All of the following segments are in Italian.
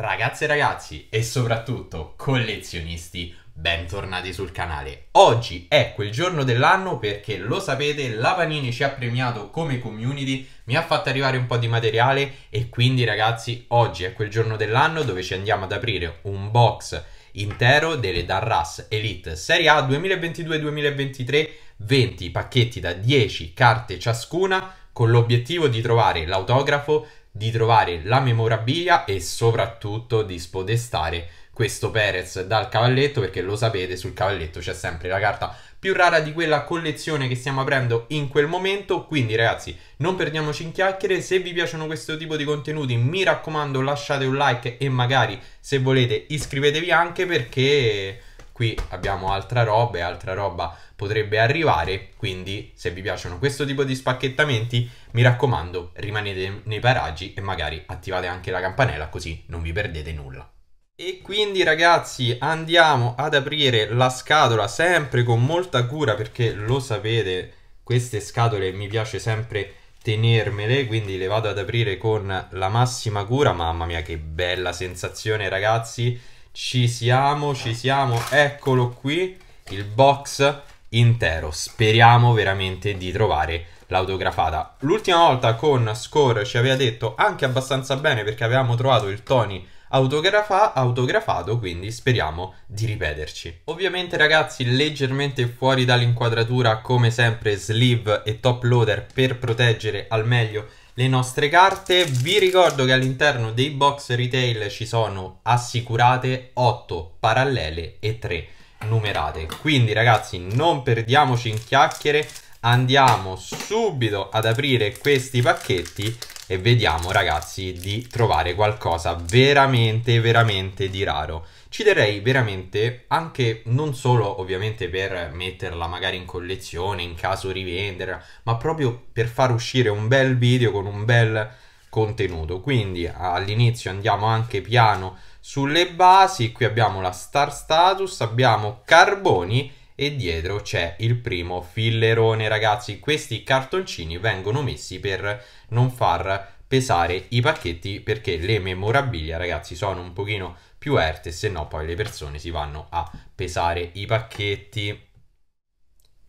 Ragazze e ragazzi e soprattutto collezionisti, bentornati sul canale. Oggi è quel giorno dell'anno perché lo sapete, la Panini ci ha premiato come community, mi ha fatto arrivare un po' di materiale e quindi ragazzi oggi è quel giorno dell'anno dove ci andiamo ad aprire un box intero delle Darras Elite Serie A 2022-2023, 20 pacchetti da 10 carte ciascuna con l'obiettivo di trovare l'autografo di trovare la memorabilia e soprattutto di spodestare questo Perez dal cavalletto perché lo sapete sul cavalletto c'è sempre la carta più rara di quella collezione che stiamo aprendo in quel momento. Quindi, ragazzi, non perdiamoci in chiacchiere. Se vi piacciono questo tipo di contenuti, mi raccomando, lasciate un like e magari se volete iscrivetevi anche perché qui abbiamo altra roba e altra roba potrebbe arrivare, quindi se vi piacciono questo tipo di spacchettamenti mi raccomando rimanete nei paraggi e magari attivate anche la campanella così non vi perdete nulla. E quindi ragazzi andiamo ad aprire la scatola sempre con molta cura perché lo sapete queste scatole mi piace sempre tenermele quindi le vado ad aprire con la massima cura mamma mia che bella sensazione ragazzi ci siamo, ci siamo, eccolo qui, il box intero. Speriamo veramente di trovare l'autografata. L'ultima volta con Score ci aveva detto anche abbastanza bene perché avevamo trovato il Tony autografa- autografato, quindi speriamo di ripeterci. Ovviamente ragazzi, leggermente fuori dall'inquadratura come sempre sleeve e top loader per proteggere al meglio le nostre carte. Vi ricordo che all'interno dei box retail ci sono assicurate 8 parallele e 3 numerate. Quindi ragazzi non perdiamoci in chiacchiere, andiamo subito ad aprire questi pacchetti e vediamo ragazzi di trovare qualcosa veramente veramente di raro ci darei veramente anche non solo ovviamente per metterla magari in collezione in caso rivenderla ma proprio per far uscire un bel video con un bel contenuto quindi all'inizio andiamo anche piano sulle basi qui abbiamo la star status abbiamo carboni e dietro c'è il primo fillerone ragazzi. Questi cartoncini vengono messi per non far pesare i pacchetti perché le memorabilia ragazzi sono un pochino più erte se no poi le persone si vanno a pesare i pacchetti.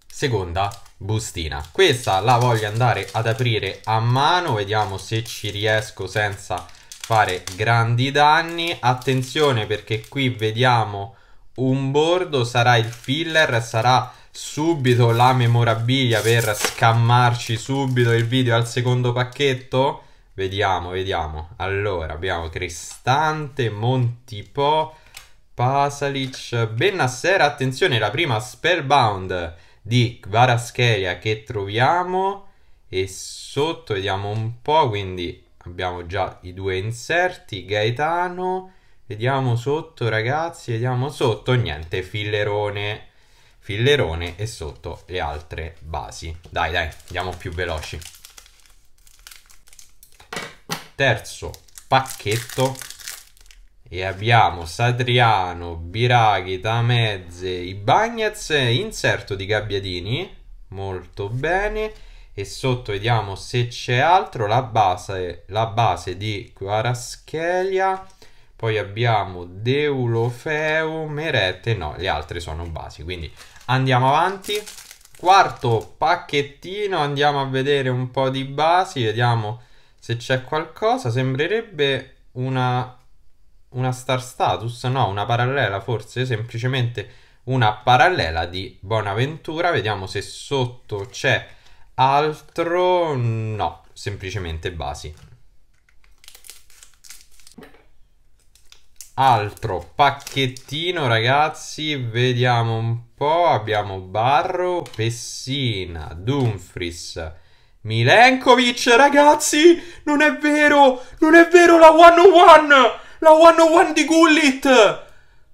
Seconda bustina. Questa la voglio andare ad aprire a mano, vediamo se ci riesco senza fare grandi danni. Attenzione perché qui vediamo un bordo, sarà il filler, sarà subito la memorabilia per scammarci subito il video al secondo pacchetto? Vediamo, vediamo. Allora, abbiamo Cristante, Montipò, Pasalic, Bennassera, attenzione, la prima Spellbound di Varascheria che troviamo e sotto vediamo un po', quindi abbiamo già i due inserti, Gaetano Vediamo sotto, ragazzi, vediamo sotto, niente, fillerone, fillerone e sotto le altre basi. Dai, dai, andiamo più veloci. Terzo pacchetto e abbiamo Satriano, Biraghi, Tamezze, i Bagnets, inserto di gabbiatini. molto bene. E sotto vediamo se c'è altro, la base, la base di Quaraschelia poi abbiamo Deulofeo, Merete, no, le altre sono basi, quindi andiamo avanti. Quarto pacchettino, andiamo a vedere un po' di basi, vediamo se c'è qualcosa. Sembrerebbe una, una star status, no, una parallela forse, semplicemente una parallela di Bonaventura. Vediamo se sotto c'è altro, no, semplicemente basi. altro pacchettino ragazzi vediamo un po' abbiamo Barro, Pessina, Dumfries Milenkovic ragazzi non è vero non è vero la 101 la 101 di Gullit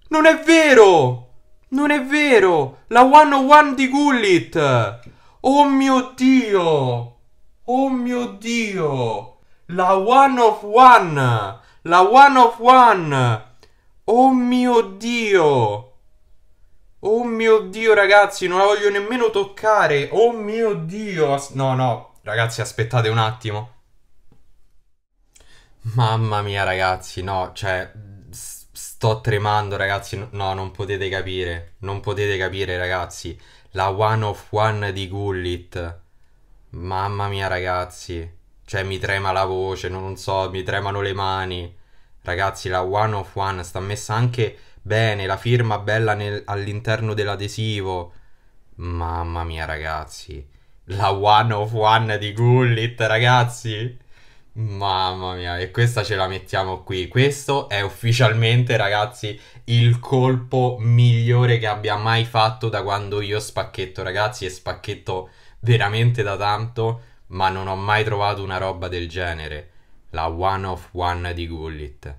non è vero non è vero la 101 di Gullit oh mio dio oh mio dio la 101 la 101 Oh mio Dio! Oh mio Dio, ragazzi, non la voglio nemmeno toccare. Oh mio Dio! No, no, ragazzi, aspettate un attimo. Mamma mia, ragazzi, no, cioè, sto tremando, ragazzi. No, non potete capire. Non potete capire, ragazzi. La one of one di Gullit. Mamma mia, ragazzi. Cioè, mi trema la voce, non so, mi tremano le mani. Ragazzi, la One of One sta messa anche bene, la firma bella nel, all'interno dell'adesivo. Mamma mia, ragazzi. La One of One di Gullit, ragazzi. Mamma mia, e questa ce la mettiamo qui. Questo è ufficialmente, ragazzi, il colpo migliore che abbia mai fatto da quando io spacchetto, ragazzi, e spacchetto veramente da tanto, ma non ho mai trovato una roba del genere la one of one di Gullit.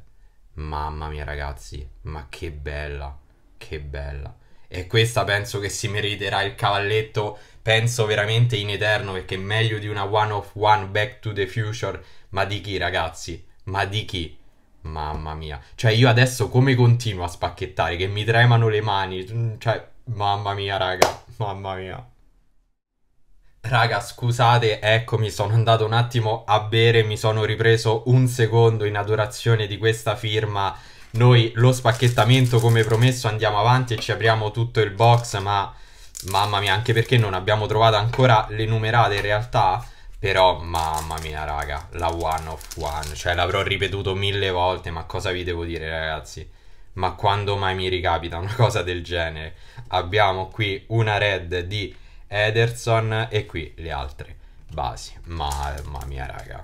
Mamma mia ragazzi, ma che bella, che bella. E questa penso che si meriterà il cavalletto, penso veramente in eterno, perché meglio di una one of one back to the future. Ma di chi ragazzi? Ma di chi? Mamma mia. Cioè io adesso come continuo a spacchettare, che mi tremano le mani. Mm, cioè, mamma mia raga, mamma mia. Raga, scusate, eccomi, sono andato un attimo a bere, mi sono ripreso un secondo in adorazione di questa firma. Noi lo spacchettamento, come promesso, andiamo avanti e ci apriamo tutto il box, ma mamma mia, anche perché non abbiamo trovato ancora le numerate in realtà. Però, mamma mia, raga, la one of one, cioè l'avrò ripetuto mille volte, ma cosa vi devo dire, ragazzi? Ma quando mai mi ricapita una cosa del genere? Abbiamo qui una red di Ederson e qui le altre basi. Mamma mia, raga.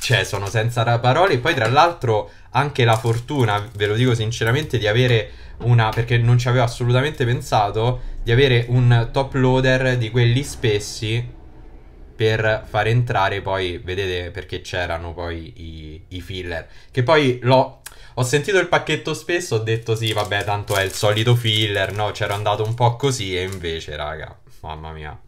Cioè, sono senza parole. Poi, tra l'altro, anche la fortuna, ve lo dico sinceramente, di avere una... Perché non ci avevo assolutamente pensato, di avere un top loader di quelli spessi per far entrare poi, vedete, perché c'erano poi i, i, filler. Che poi l'ho... Ho sentito il pacchetto spesso, ho detto sì, vabbè, tanto è il solito filler, no? C'era andato un po' così e invece, raga, Mamma mia.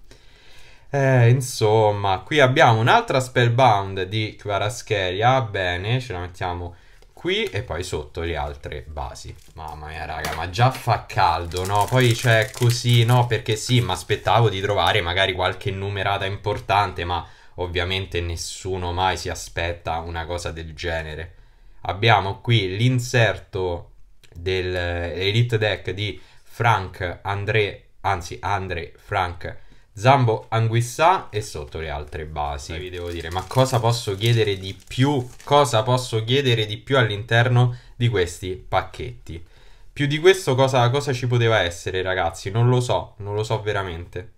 Eh, insomma, qui abbiamo un'altra Spellbound di Quarascheria. Bene, ce la mettiamo qui e poi sotto le altre basi. Mamma mia, raga, ma già fa caldo, no? Poi c'è così, no? Perché sì, mi aspettavo di trovare magari qualche numerata importante, ma ovviamente nessuno mai si aspetta una cosa del genere. Abbiamo qui l'inserto dell'Elite eh, Deck di Frank André anzi Andre, Frank, Zambo, Anguissà e sotto le altre basi. Vi devo dire, ma cosa posso chiedere di più? Cosa posso chiedere di più all'interno di questi pacchetti? Più di questo cosa, cosa ci poteva essere, ragazzi? Non lo so, non lo so veramente.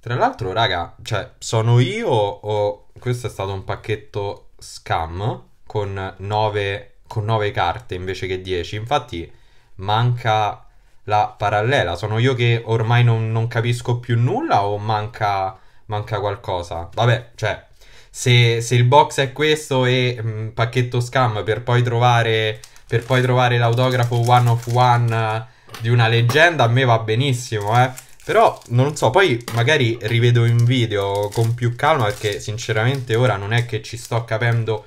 Tra l'altro, raga, cioè, sono io o questo è stato un pacchetto scam con 9, con 9 carte invece che 10? Infatti manca la parallela. Sono io che ormai non, non capisco più nulla o manca, manca qualcosa? Vabbè, cioè, se, se, il box è questo e mh, mm, pacchetto scam per poi trovare, per poi trovare l'autografo one of one eh, di una leggenda, a me va benissimo, eh. Però non so, poi magari rivedo in video con più calma perché sinceramente ora non è che ci sto capendo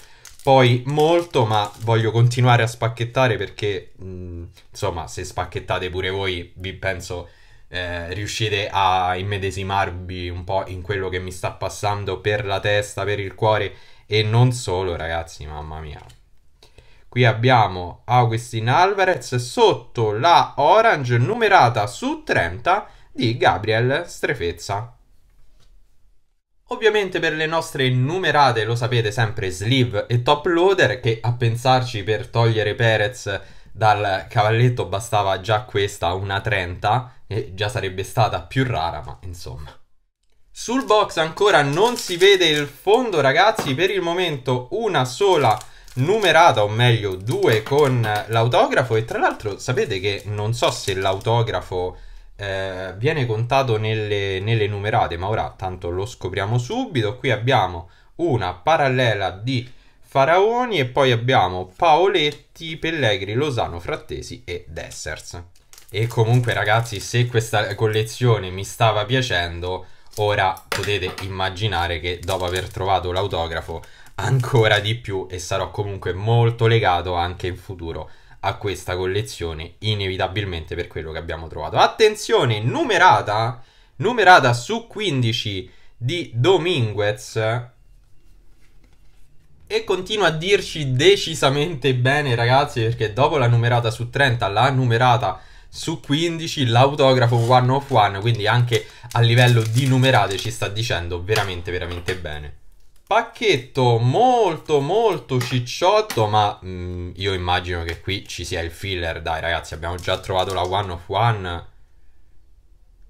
poi molto, ma voglio continuare a spacchettare perché, mh, mm, insomma, se spacchettate pure voi, vi penso eh, riuscite a immedesimarvi un po' in quello che mi sta passando per la testa, per il cuore e non solo, ragazzi, mamma mia. Qui abbiamo Augustin Alvarez sotto la orange numerata su 30 di Gabriel Strefezza. Ovviamente per le nostre numerate, lo sapete sempre, sleeve e top loader, che a pensarci per togliere Perez dal cavalletto bastava già questa, una 30, e già sarebbe stata più rara, ma insomma. Sul box ancora non si vede il fondo, ragazzi, per il momento una sola numerata, o meglio due con l'autografo, e tra l'altro sapete che non so se l'autografo eh, viene contato nelle, nelle numerate, ma ora tanto lo scopriamo subito. Qui abbiamo una parallela di Faraoni e poi abbiamo Paoletti, Pellegri, Losano, Frattesi e Dessers. E comunque ragazzi, se questa collezione mi stava piacendo, ora potete immaginare che dopo aver trovato l'autografo ancora di più e sarò comunque molto legato anche in futuro a questa collezione inevitabilmente per quello che abbiamo trovato. Attenzione, numerata, numerata su 15 di Dominguez e continua a dirci decisamente bene ragazzi perché dopo la numerata su 30, la numerata su 15 l'autografo one of one quindi anche a livello di numerate ci sta dicendo veramente veramente bene Pacchetto molto molto cicciotto, ma mh, mm, io immagino che qui ci sia il filler. Dai ragazzi, abbiamo già trovato la One of One.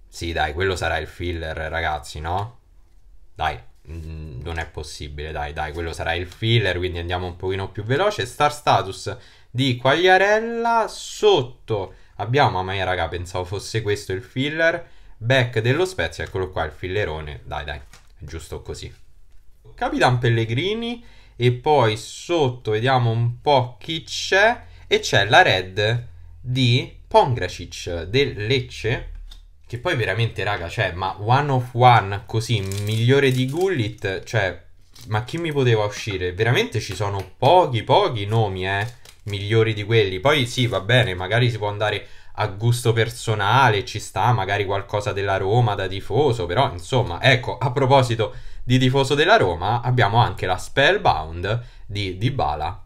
Sì, dai, quello sarà il filler, ragazzi, no? Dai, mh, mm, non è possibile, dai, dai, quello sarà il filler, quindi andiamo un pochino più veloce. Star status di Quagliarella sotto. Abbiamo, ma raga, pensavo fosse questo il filler. Back dello Spezia, eccolo qua, il fillerone. Dai, dai, giusto così. Capitan Pellegrini e poi sotto vediamo un po' chi c'è e c'è la red di Pongracic del Lecce che poi veramente raga cioè ma one of one così migliore di Gullit cioè ma chi mi poteva uscire veramente ci sono pochi pochi nomi eh migliori di quelli poi sì va bene magari si può andare a gusto personale, ci sta magari qualcosa della Roma da tifoso, però insomma, ecco, a proposito di tifoso della Roma, abbiamo anche la Spellbound di Dybala.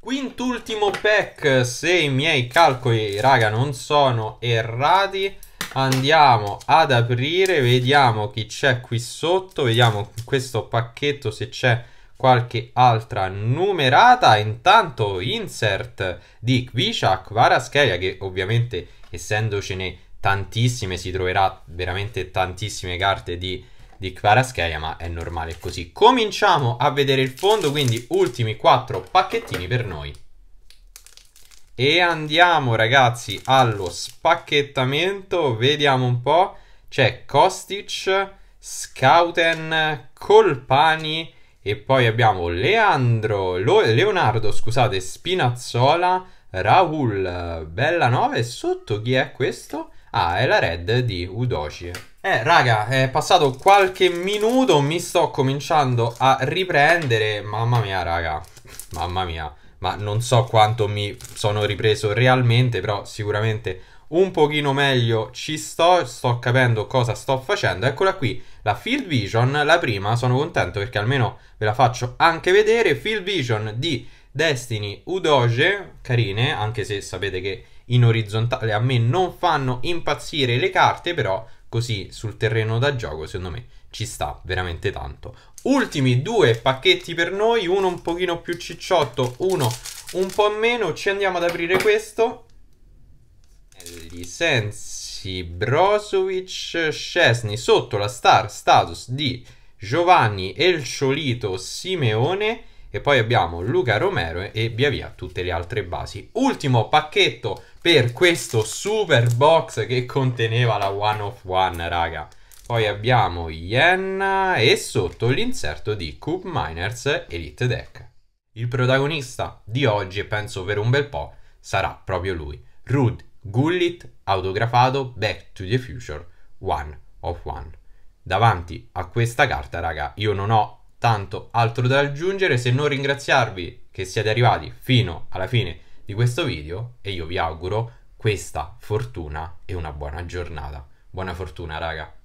Quint'ultimo pack, se i miei calcoli, raga, non sono errati, andiamo ad aprire, vediamo chi c'è qui sotto, vediamo questo pacchetto se c'è qualche altra numerata. Intanto insert di Kvishak Varaschelia che ovviamente essendocene tantissime si troverà veramente tantissime carte di, di Kvaraschelia ma è normale così. Cominciamo a vedere il fondo quindi ultimi 4 pacchettini per noi. E andiamo ragazzi allo spacchettamento, vediamo un po', c'è Kostic, Scouten, Colpani, e poi abbiamo Leandro, Leonardo, scusate, Spinazzola, Raul, bella 9. e Sotto chi è questo? Ah, è la red di Udoci. Eh, raga, è passato qualche minuto, mi sto cominciando a riprendere. Mamma mia, raga, mamma mia. Ma non so quanto mi sono ripreso realmente, però sicuramente un pochino meglio ci sto, sto capendo cosa sto facendo. Eccola qui, la Field Vision, la prima, sono contento perché almeno ve la faccio anche vedere. Field Vision di Destiny Udoge, carine, anche se sapete che in orizzontale a me non fanno impazzire le carte, però così sul terreno da gioco secondo me ci sta veramente tanto. Ultimi due pacchetti per noi, uno un pochino più cicciotto, uno un po' meno. Ci andiamo ad aprire questo Sensi, Brozovic, Scesni sotto la star status di Giovanni Elciolito Simeone e poi abbiamo Luca Romero e via via tutte le altre basi. Ultimo pacchetto per questo super box che conteneva la one of one, raga. Poi abbiamo Yen e sotto l'inserto di Cube Miners Elite Deck. Il protagonista di oggi, e penso per un bel po', sarà proprio lui, Rude Gullit autografato Back to the Future One of One. Davanti a questa carta, raga, io non ho tanto altro da aggiungere se non ringraziarvi che siete arrivati fino alla fine di questo video e io vi auguro questa fortuna e una buona giornata. Buona fortuna, raga.